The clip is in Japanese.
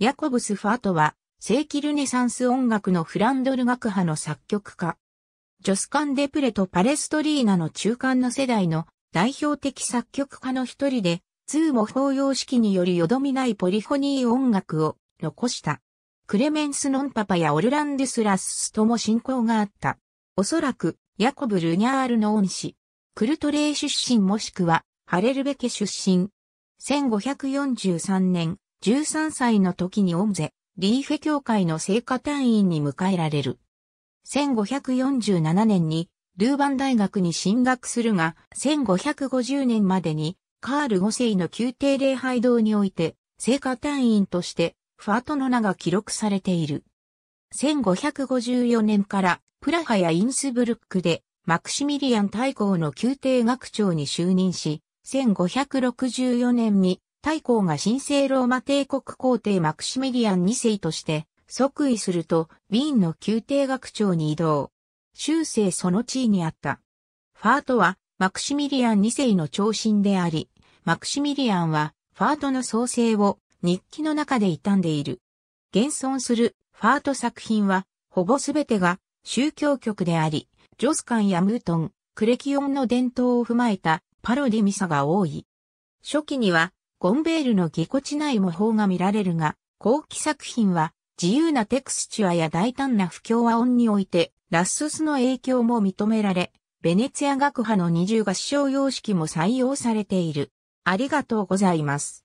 ヤコブス・ファートは、正規ルネサンス音楽のフランドル学派の作曲家。ジョスカン・デプレとパレストリーナの中間の世代の代表的作曲家の一人で、通も法様式によりよどみないポリフォニー音楽を残した。クレメンス・ノンパパやオルランデス・ラスとも親交があった。おそらく、ヤコブ・ルニャールの恩師。クルトレー出身もしくは、ハレルベケ出身。1543年、13歳の時にオンゼ、リーフェ教会の聖歌隊員に迎えられる。1547年にルーバン大学に進学するが、1550年までにカール5世の宮廷礼拝堂において、聖歌隊員としてファートの名が記録されている。1554年からプラハやインスブルックでマクシミリアン大公の宮廷学長に就任し、1564年に太公が神聖ローマ帝国皇帝マクシミリアン2世として即位すると、ウィーンの宮廷学長に移動。終生その地位にあった。ファートは、マクシミリアン2世の長身であり、マクシミリアンは、ファートの創生を日記の中で傷んでいる。現存するファート作品は、ほぼすべてが宗教曲であり、ジョスカンやムートン、クレキオンの伝統を踏まえたパロディミサが多い。初期にはゴンベールのぎこちない模倣が見られるが、後期作品は自由なテクスチュアや大胆な不協和音において、ラッソスの影響も認められ、ベネツィア学派の二重合唱様式も採用されている。ありがとうございます。